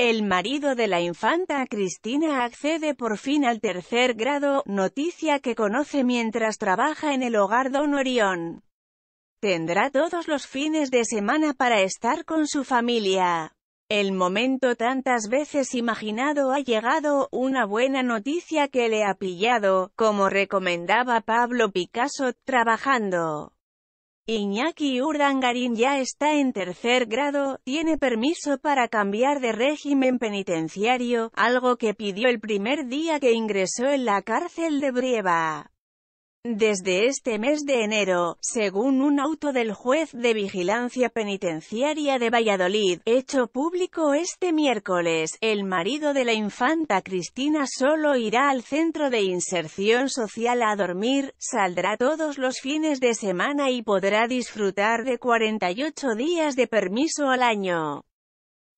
El marido de la infanta Cristina accede por fin al tercer grado, noticia que conoce mientras trabaja en el hogar Don Orión. Tendrá todos los fines de semana para estar con su familia. El momento tantas veces imaginado ha llegado, una buena noticia que le ha pillado, como recomendaba Pablo Picasso, trabajando. Iñaki Urdangarín ya está en tercer grado, tiene permiso para cambiar de régimen penitenciario, algo que pidió el primer día que ingresó en la cárcel de Brieva. Desde este mes de enero, según un auto del juez de vigilancia penitenciaria de Valladolid, hecho público este miércoles, el marido de la infanta Cristina solo irá al centro de inserción social a dormir, saldrá todos los fines de semana y podrá disfrutar de 48 días de permiso al año.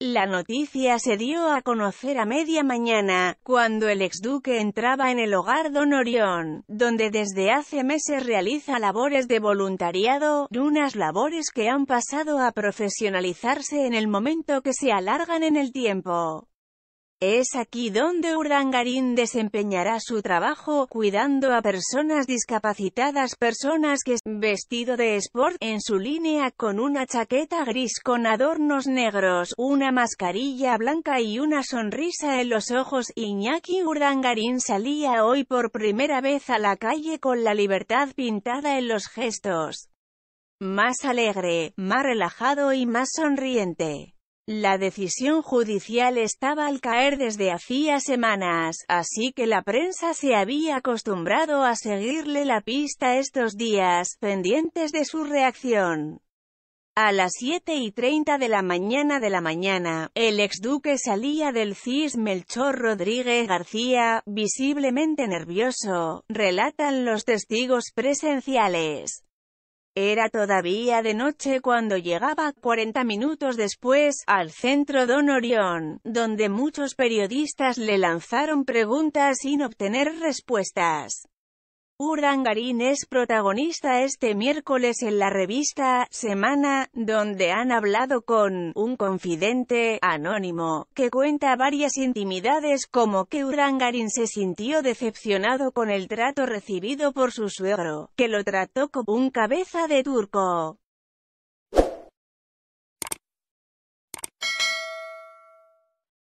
La noticia se dio a conocer a media mañana, cuando el exduque entraba en el hogar Don Orión, donde desde hace meses realiza labores de voluntariado, unas labores que han pasado a profesionalizarse en el momento que se alargan en el tiempo. Es aquí donde Urdangarín desempeñará su trabajo, cuidando a personas discapacitadas, personas que, vestido de sport, en su línea, con una chaqueta gris con adornos negros, una mascarilla blanca y una sonrisa en los ojos, Iñaki Urdangarín salía hoy por primera vez a la calle con la libertad pintada en los gestos. Más alegre, más relajado y más sonriente. La decisión judicial estaba al caer desde hacía semanas, así que la prensa se había acostumbrado a seguirle la pista estos días, pendientes de su reacción. A las 7 y 30 de la mañana de la mañana, el exduque salía del CIS Melchor Rodríguez García, visiblemente nervioso, relatan los testigos presenciales. Era todavía de noche cuando llegaba, 40 minutos después, al centro Don Orión, donde muchos periodistas le lanzaron preguntas sin obtener respuestas. Urdangarín es protagonista este miércoles en la revista Semana, donde han hablado con un confidente anónimo, que cuenta varias intimidades como que Urdangarín se sintió decepcionado con el trato recibido por su suegro, que lo trató como un cabeza de turco.